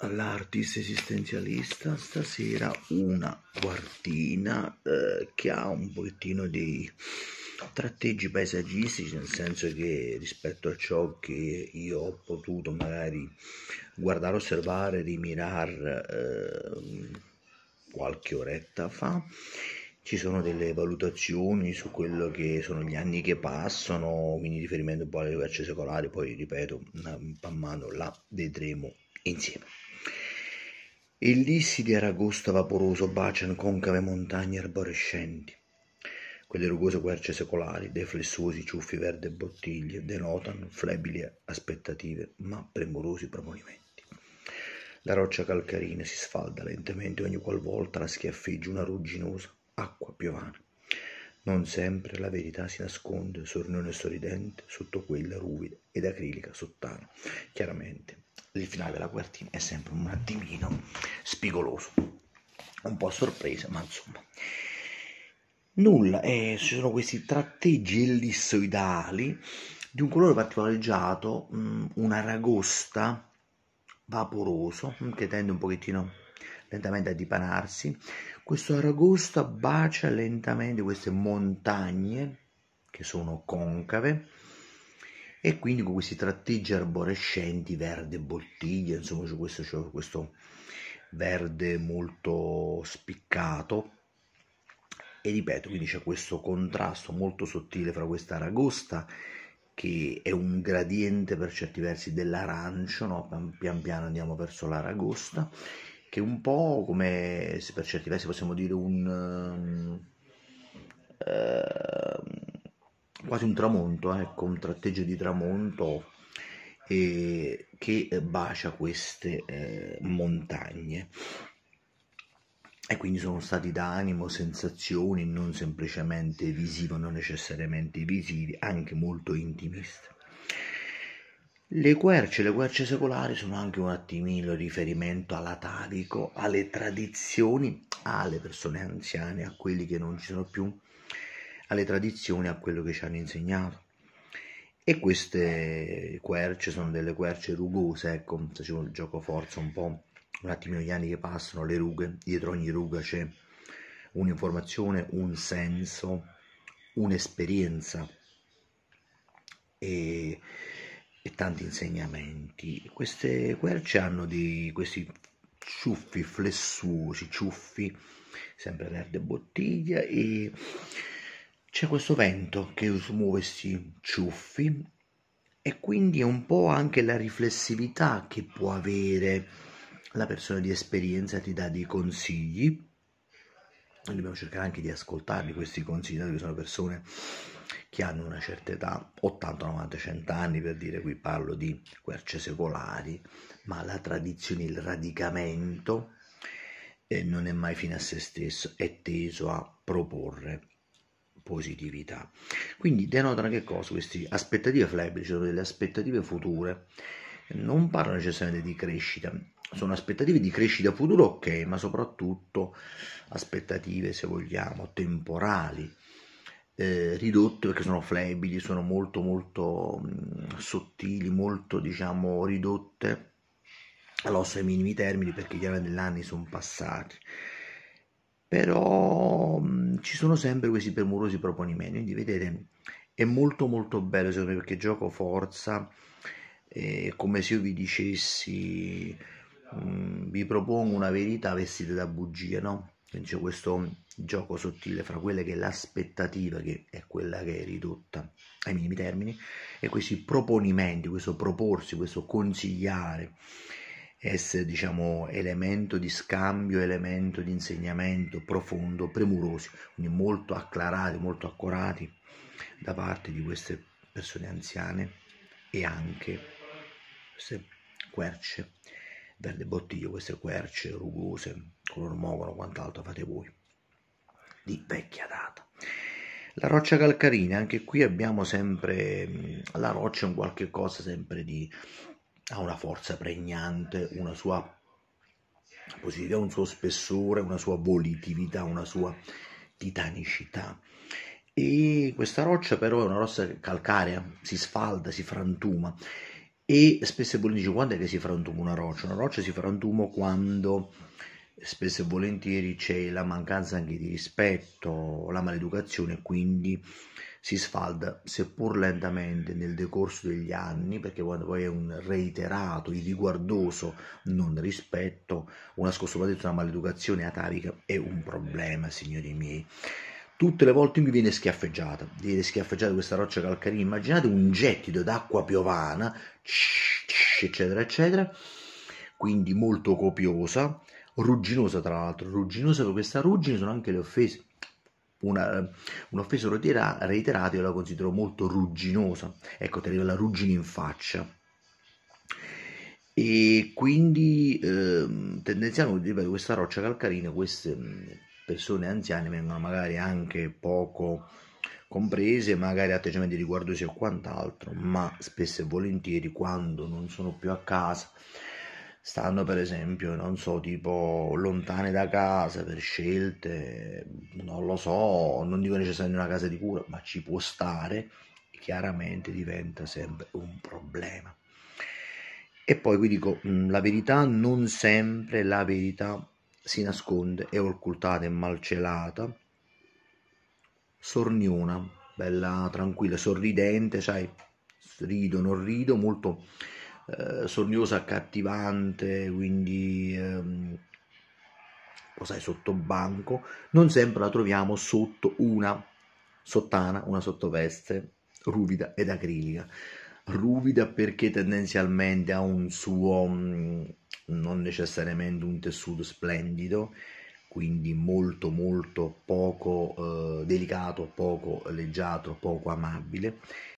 all'artist esistenzialista stasera una quartina eh, che ha un pochettino di tratteggi paesaggistici nel senso che rispetto a ciò che io ho potuto magari guardare osservare rimirare eh, qualche oretta fa ci sono delle valutazioni su quello che sono gli anni che passano quindi riferimento un po' alle diverse secolari poi ripeto man mano la vedremo insieme e lì si di aragosto vaporoso baciano concave montagne arborescenti. Quelle rugose querce secolari, dei flessuosi ciuffi verde bottiglie, denotano flebili aspettative, ma premurosi proponimenti. La roccia calcarina si sfalda lentamente ogni qualvolta la schiaffeggia una rugginosa acqua piovana. Non sempre la verità si nasconde, sornione e sorridente, sotto quella ruvida ed acrilica sottana. Chiaramente, il finale della quartina è sempre un attimino spigoloso, un po' a sorpresa, ma insomma. Nulla, eh, ci sono questi tratteggi ellissoidali di un colore particolareggiato, mm, un aragosta vaporoso mm, che tende un pochettino lentamente a dipanarsi. Questo aragosta bacia lentamente queste montagne che sono concave e quindi con questi tratteggi arborescenti, verde bottiglia, insomma c'è questo, c'è questo verde molto spiccato e ripeto, quindi c'è questo contrasto molto sottile fra questa ragosta che è un gradiente per certi versi dell'arancio, no? pian piano andiamo verso l'aragosta, che è un po' come se per certi versi possiamo dire un... Uh, quasi un tramonto, ecco, un tratteggio di tramonto eh, che bacia queste eh, montagne. E quindi sono stati d'animo, sensazioni non semplicemente visivi, non necessariamente visivi, anche molto intimisti. Le querce, le querce secolari sono anche un attimino riferimento all'atavico, alle tradizioni, alle persone anziane, a quelli che non ci sono più, alle tradizioni, a quello che ci hanno insegnato. E queste querce sono delle querce rugose, ecco, facevo il gioco forza un po', un attimino gli anni che passano, le rughe, dietro ogni ruga c'è un'informazione, un senso, un'esperienza e, e tanti insegnamenti. Queste querce hanno di questi ciuffi flessuosi, ciuffi, sempre verde bottiglia e c'è questo vento che smuove questi ciuffi e quindi è un po' anche la riflessività che può avere la persona di esperienza, ti dà dei consigli e dobbiamo cercare anche di ascoltarli questi consigli, dato sono persone che hanno una certa età, 80, 90, 100 anni per dire, qui parlo di querce secolari, ma la tradizione, il radicamento eh, non è mai fine a se stesso, è teso a proporre positività. Quindi denotano che cosa? Queste aspettative flebili, cioè delle aspettative future, non parlano necessariamente di crescita, sono aspettative di crescita futura, ok, ma soprattutto aspettative, se vogliamo, temporali. Eh, ridotte perché sono flebili, sono molto molto mh, sottili, molto diciamo ridotte all'osso ai minimi termini perché chiaramente gli anni sono passati però mh, mm, ci sono sempre questi premurosi proponimenti, quindi vedete è molto molto bello secondo me perché gioco forza, è come se io vi dicessi mh, mm, vi propongo una verità vestita da bugie, no? Quindi c'è questo gioco sottile fra quella che è l'aspettativa, che è quella che è ridotta ai minimi termini, e questi proponimenti, questo proporsi, questo consigliare, essere diciamo, elemento di scambio, elemento di insegnamento profondo, premurosi, quindi molto acclarati, molto accurati da parte di queste persone anziane e anche queste querce, verde bottiglio, queste querce rugose, color mogano, quant'altro fate voi, di vecchia data. La roccia calcarina, anche qui abbiamo sempre, mm, la roccia è un qualche cosa sempre di ha una forza pregnante, una sua positività, un suo spessore, una sua volitività, una sua titanicità. E questa roccia però è una roccia calcarea, si sfalda, si frantuma e spesso e volentieri quando è che si frantuma una roccia? Una roccia si frantuma quando spesso e volentieri c'è la mancanza anche di rispetto, la maleducazione, quindi si sfalda seppur lentamente nel decorso degli anni, perché quando poi è un reiterato, irriguardoso non rispetto, una soprattutto una maleducazione atarica è un problema, signori miei. Tutte le volte in cui viene schiaffeggiata, viene schiaffeggiata questa roccia calcarea, immaginate un gettito d'acqua piovana, eccetera, eccetera, quindi molto copiosa, rugginosa tra l'altro, rugginosa per questa ruggine sono anche le offese una, eh, un offeso io la considero molto rugginosa, ecco, ti arriva la ruggine in faccia. E quindi eh, tendenzialmente ripeto, questa roccia calcarina, queste mm, persone anziane vengono magari anche poco comprese, magari atteggiamenti riguardosi o quant'altro, ma spesso e volentieri quando non sono più a casa stanno per esempio, non so, tipo lontane da casa per scelte, non lo so, non dico necessariamente una casa di cura, ma ci può stare, chiaramente diventa sempre un problema. E poi vi dico, mm, la verità non sempre la verità si nasconde, è occultata è malcelata, sorniona, bella, tranquilla, sorridente, sai, rido, non rido, molto eh, sognosa, accattivante, quindi ehm, cos'è sotto banco, non sempre la troviamo sotto una sottana, una sottoveste ruvida ed acrilica. Ruvida perché tendenzialmente ha un suo, mm, non necessariamente un tessuto splendido, quindi molto molto poco eh, delicato, poco leggiato, poco amabile